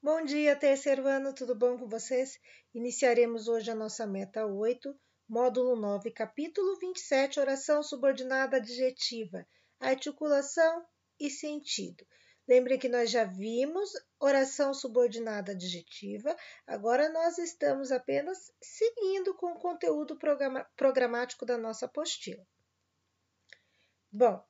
Bom dia, terceiro ano, tudo bom com vocês? Iniciaremos hoje a nossa meta 8, módulo 9, capítulo 27, oração subordinada adjetiva, articulação e sentido. Lembrem que nós já vimos oração subordinada adjetiva, agora nós estamos apenas seguindo com o conteúdo programático da nossa apostila. Bom,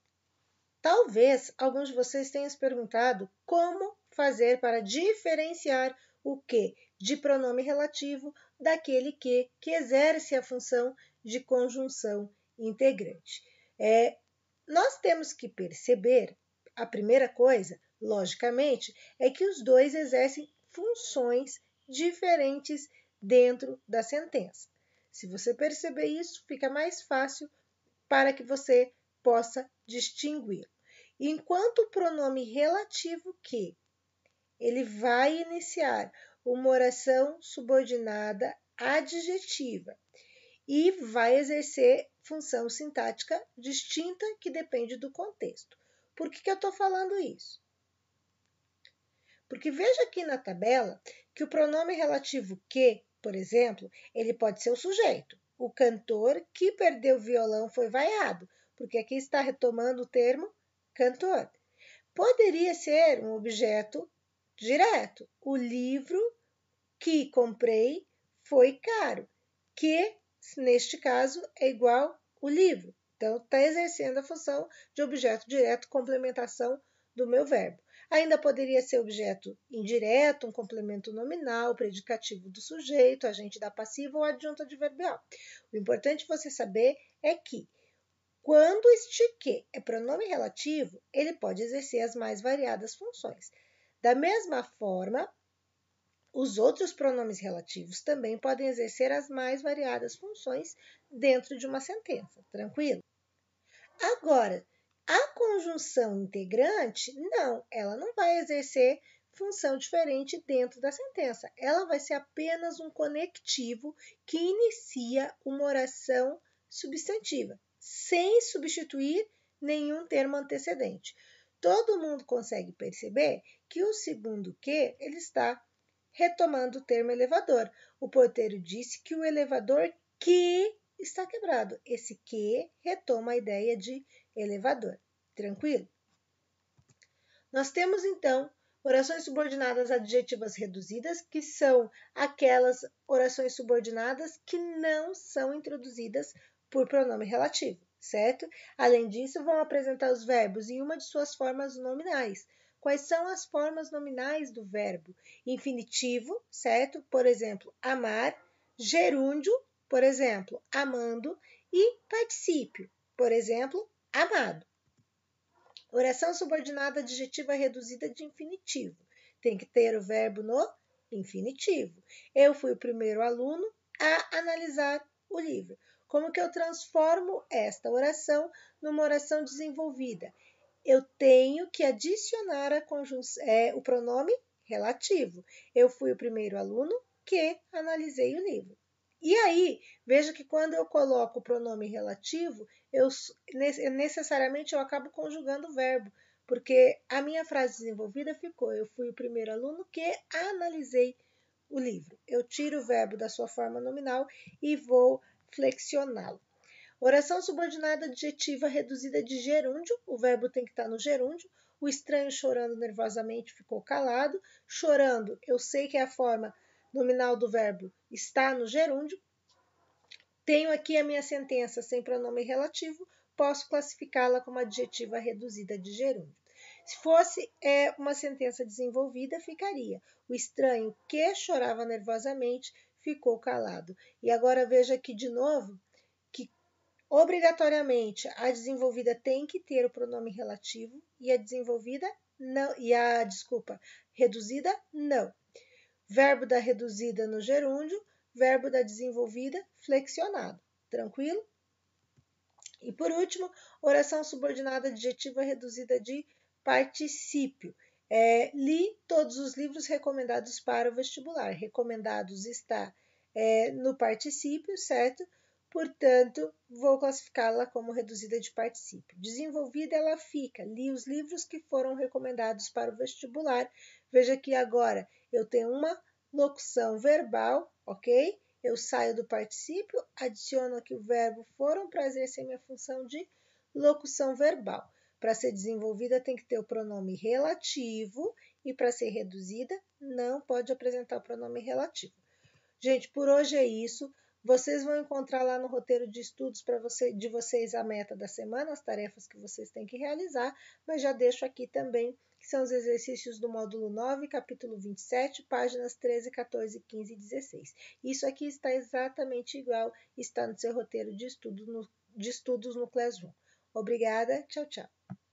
talvez alguns de vocês tenham se perguntado como fazer para diferenciar o que de pronome relativo daquele que, que exerce a função de conjunção integrante. É, nós temos que perceber, a primeira coisa, logicamente, é que os dois exercem funções diferentes dentro da sentença. Se você perceber isso, fica mais fácil para que você possa distinguir. Enquanto o pronome relativo que ele vai iniciar uma oração subordinada adjetiva e vai exercer função sintática distinta que depende do contexto. Por que, que eu estou falando isso? Porque veja aqui na tabela que o pronome relativo que, por exemplo, ele pode ser o sujeito. O cantor que perdeu o violão foi vaiado, porque aqui está retomando o termo cantor. Poderia ser um objeto direto. O livro que comprei foi caro, que neste caso é igual o livro. Então, está exercendo a função de objeto direto, complementação do meu verbo. Ainda poderia ser objeto indireto, um complemento nominal, predicativo do sujeito, agente da passiva ou adjunto adverbial. O importante você saber é que, quando este que é pronome relativo, ele pode exercer as mais variadas funções. Da mesma forma, os outros pronomes relativos também podem exercer as mais variadas funções dentro de uma sentença, tranquilo? Agora, a conjunção integrante, não, ela não vai exercer função diferente dentro da sentença. Ela vai ser apenas um conectivo que inicia uma oração substantiva, sem substituir nenhum termo antecedente. Todo mundo consegue perceber que o segundo que ele está retomando o termo elevador. O porteiro disse que o elevador que está quebrado. Esse que retoma a ideia de elevador. Tranquilo? Nós temos então orações subordinadas adjetivas reduzidas, que são aquelas orações subordinadas que não são introduzidas por pronome relativo, certo? Além disso, vão apresentar os verbos em uma de suas formas nominais, quais são as formas nominais do verbo. Infinitivo, certo? Por exemplo, amar. Gerúndio, por exemplo, amando. E particípio, por exemplo, amado. Oração subordinada adjetiva reduzida de infinitivo. Tem que ter o verbo no infinitivo. Eu fui o primeiro aluno a analisar o livro. Como que eu transformo esta oração numa oração desenvolvida? eu tenho que adicionar é, o pronome relativo. Eu fui o primeiro aluno que analisei o livro. E aí, veja que quando eu coloco o pronome relativo, eu necessariamente eu acabo conjugando o verbo, porque a minha frase desenvolvida ficou: eu fui o primeiro aluno que analisei o livro. Eu tiro o verbo da sua forma nominal e vou flexioná-lo. Oração subordinada adjetiva reduzida de gerúndio, o verbo tem que estar no gerúndio. O estranho chorando nervosamente ficou calado. Chorando, eu sei que é a forma nominal do verbo está no gerúndio. Tenho aqui a minha sentença sem pronome relativo, posso classificá-la como adjetiva reduzida de gerúndio. Se fosse é, uma sentença desenvolvida, ficaria. O estranho que chorava nervosamente ficou calado. E agora veja aqui de novo Obrigatoriamente, a desenvolvida tem que ter o pronome relativo e a desenvolvida não e a desculpa, reduzida não. Verbo da reduzida no gerúndio, verbo da desenvolvida flexionado. Tranquilo? E por último, oração subordinada adjetiva reduzida de particípio. É, li todos os livros recomendados para o vestibular. Recomendados está é, no particípio, certo? Portanto, vou classificá-la como reduzida de particípio. Desenvolvida, ela fica. Li os livros que foram recomendados para o vestibular. Veja que agora eu tenho uma locução verbal, ok? Eu saio do particípio, adiciono aqui o verbo foram para exercer minha função de locução verbal. Para ser desenvolvida, tem que ter o pronome relativo e para ser reduzida, não pode apresentar o pronome relativo. Gente, por hoje é isso. Vocês vão encontrar lá no roteiro de estudos para você, de vocês a meta da semana, as tarefas que vocês têm que realizar, mas já deixo aqui também que são os exercícios do módulo 9, capítulo 27, páginas 13, 14, 15 e 16. Isso aqui está exatamente igual, está no seu roteiro de, estudo no, de estudos no Classroom. Obrigada, tchau, tchau.